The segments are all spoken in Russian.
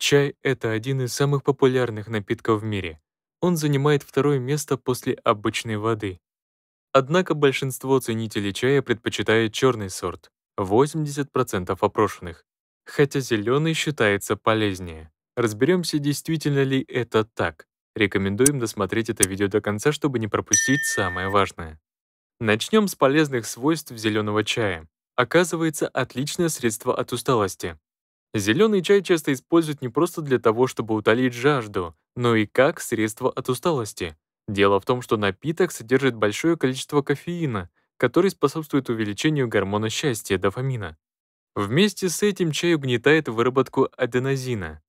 Чай — это один из самых популярных напитков в мире. Он занимает второе место после обычной воды. Однако большинство ценителей чая предпочитает черный сорт, 80% опрошенных, хотя зеленый считается полезнее. Разберемся, действительно ли это так. Рекомендуем досмотреть это видео до конца, чтобы не пропустить самое важное. Начнем с полезных свойств зеленого чая. Оказывается, отличное средство от усталости. Зеленый чай часто используют не просто для того, чтобы утолить жажду, но и как средство от усталости. Дело в том, что напиток содержит большое количество кофеина, который способствует увеличению гормона счастья, дофамина. Вместе с этим чай угнетает выработку аденозина,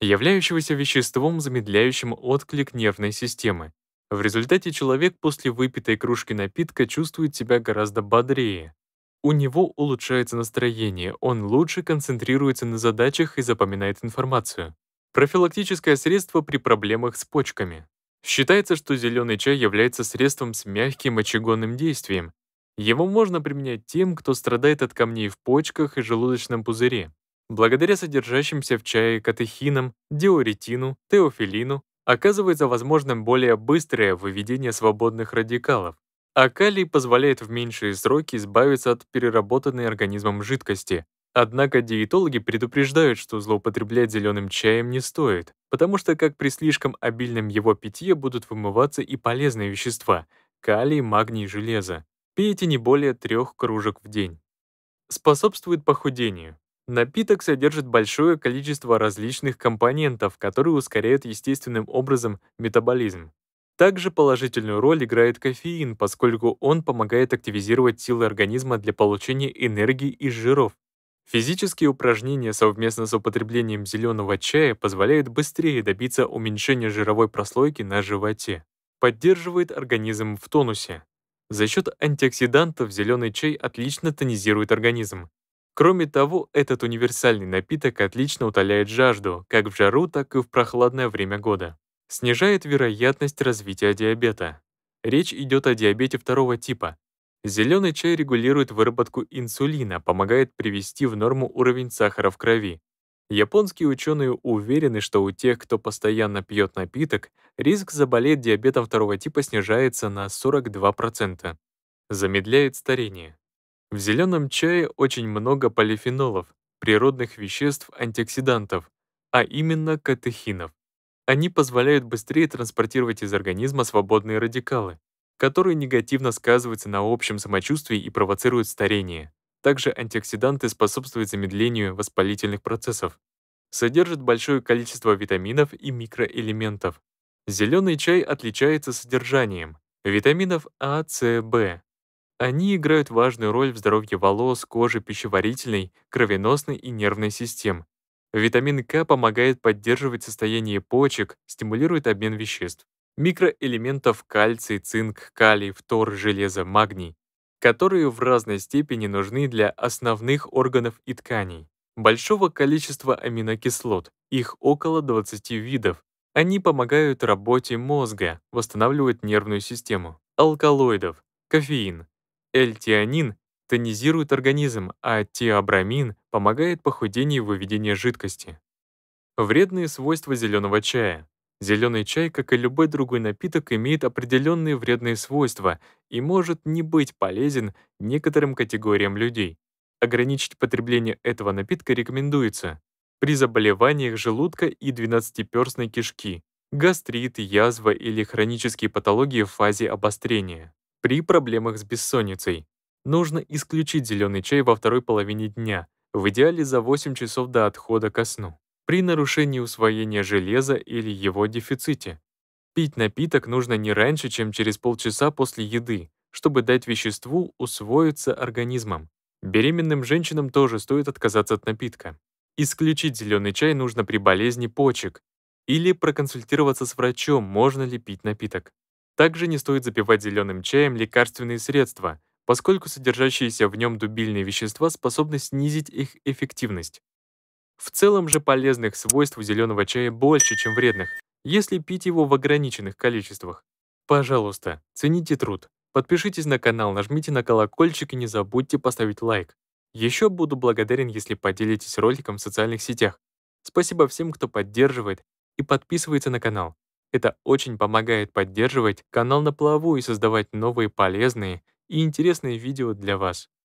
являющегося веществом, замедляющим отклик нервной системы. В результате человек после выпитой кружки напитка чувствует себя гораздо бодрее. У него улучшается настроение, он лучше концентрируется на задачах и запоминает информацию. Профилактическое средство при проблемах с почками. Считается, что зеленый чай является средством с мягким очагонным действием. Его можно применять тем, кто страдает от камней в почках и желудочном пузыре. Благодаря содержащимся в чае катехинам, диуретину, теофилину, оказывается возможным более быстрое выведение свободных радикалов, а калий позволяет в меньшие сроки избавиться от переработанной организмом жидкости. Однако диетологи предупреждают, что злоупотреблять зеленым чаем не стоит, потому что как при слишком обильном его питье будут вымываться и полезные вещества – калий, магний, железо. Пейте не более трех кружек в день. Способствует похудению. Напиток содержит большое количество различных компонентов, которые ускоряют естественным образом метаболизм. Также положительную роль играет кофеин, поскольку он помогает активизировать силы организма для получения энергии из жиров. Физические упражнения совместно с употреблением зеленого чая позволяют быстрее добиться уменьшения жировой прослойки на животе. Поддерживает организм в тонусе. За счет антиоксидантов зеленый чай отлично тонизирует организм. Кроме того, этот универсальный напиток отлично утоляет жажду, как в жару, так и в прохладное время года снижает вероятность развития диабета. Речь идет о диабете второго типа. Зеленый чай регулирует выработку инсулина, помогает привести в норму уровень сахара в крови. Японские ученые уверены, что у тех, кто постоянно пьет напиток, риск заболеть диабетом второго типа снижается на 42%. Замедляет старение. В зеленом чае очень много полифенолов, природных веществ-антиоксидантов, а именно катехинов. Они позволяют быстрее транспортировать из организма свободные радикалы, которые негативно сказываются на общем самочувствии и провоцируют старение. Также антиоксиданты способствуют замедлению воспалительных процессов. Содержит большое количество витаминов и микроэлементов. Зеленый чай отличается содержанием витаминов А, С, В. Они играют важную роль в здоровье волос, кожи, пищеварительной, кровеносной и нервной систем, Витамин К помогает поддерживать состояние почек, стимулирует обмен веществ. Микроэлементов кальций, цинк, калий, фтор, железо, магний, которые в разной степени нужны для основных органов и тканей. Большого количества аминокислот, их около 20 видов, они помогают работе мозга, восстанавливают нервную систему. Алкалоидов, кофеин, L-тианин тонизирует организм, а тиабрамин помогает похудению и выведению жидкости. Вредные свойства зеленого чая. Зеленый чай, как и любой другой напиток, имеет определенные вредные свойства и может не быть полезен некоторым категориям людей. Ограничить потребление этого напитка рекомендуется при заболеваниях желудка и двенадцатиперстной кишки, гастрит, язва или хронические патологии в фазе обострения, при проблемах с бессонницей, Нужно исключить зеленый чай во второй половине дня, в идеале за 8 часов до отхода ко сну, при нарушении усвоения железа или его дефиците. Пить напиток нужно не раньше, чем через полчаса после еды, чтобы дать веществу усвоиться организмом. Беременным женщинам тоже стоит отказаться от напитка. Исключить зеленый чай нужно при болезни почек или проконсультироваться с врачом, можно ли пить напиток. Также не стоит запивать зеленым чаем лекарственные средства, поскольку содержащиеся в нем дубильные вещества способны снизить их эффективность. В целом же полезных свойств зеленого чая больше, чем вредных, если пить его в ограниченных количествах. Пожалуйста, цените труд. Подпишитесь на канал, нажмите на колокольчик и не забудьте поставить лайк. Еще буду благодарен, если поделитесь роликом в социальных сетях. Спасибо всем, кто поддерживает и подписывается на канал. Это очень помогает поддерживать канал на плаву и создавать новые полезные и интересные видео для вас.